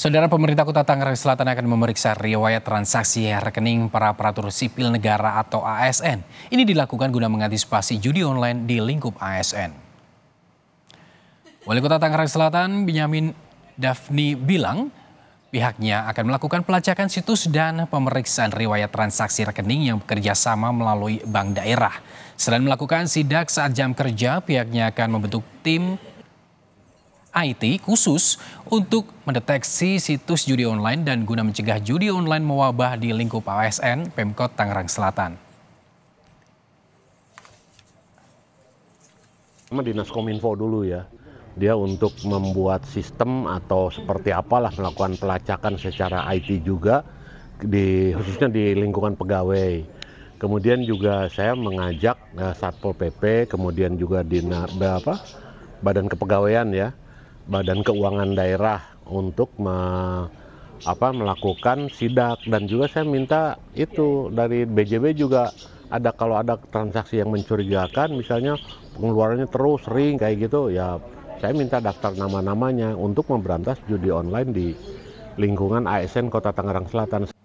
Saudara pemerintah Kota Tangerang Selatan akan memeriksa riwayat transaksi rekening para aparatur sipil negara atau ASN. Ini dilakukan guna mengantisipasi judi online di lingkup ASN. Wali Kota Tangerang Selatan Binyamin Dafni bilang pihaknya akan melakukan pelacakan situs dan pemeriksaan riwayat transaksi rekening yang bekerja sama melalui bank daerah. Selain melakukan sidak saat jam kerja, pihaknya akan membentuk tim IT khusus untuk mendeteksi situs judi online dan guna mencegah judi online mewabah di lingkup ASN Pemkot Tangerang Selatan. Sama Dinas Kominfo dulu ya, dia untuk membuat sistem atau seperti apalah melakukan pelacakan secara IT juga, di khususnya di lingkungan pegawai. Kemudian juga saya mengajak uh, Satpol PP, kemudian juga di eh, apa Badan Kepegawaian ya Badan Keuangan Daerah untuk me, apa, melakukan sidak dan juga saya minta itu dari BJB juga ada kalau ada transaksi yang mencurigakan misalnya pengeluarannya terus sering kayak gitu ya saya minta daftar nama-namanya untuk memberantas judi online di lingkungan ASN Kota Tangerang Selatan.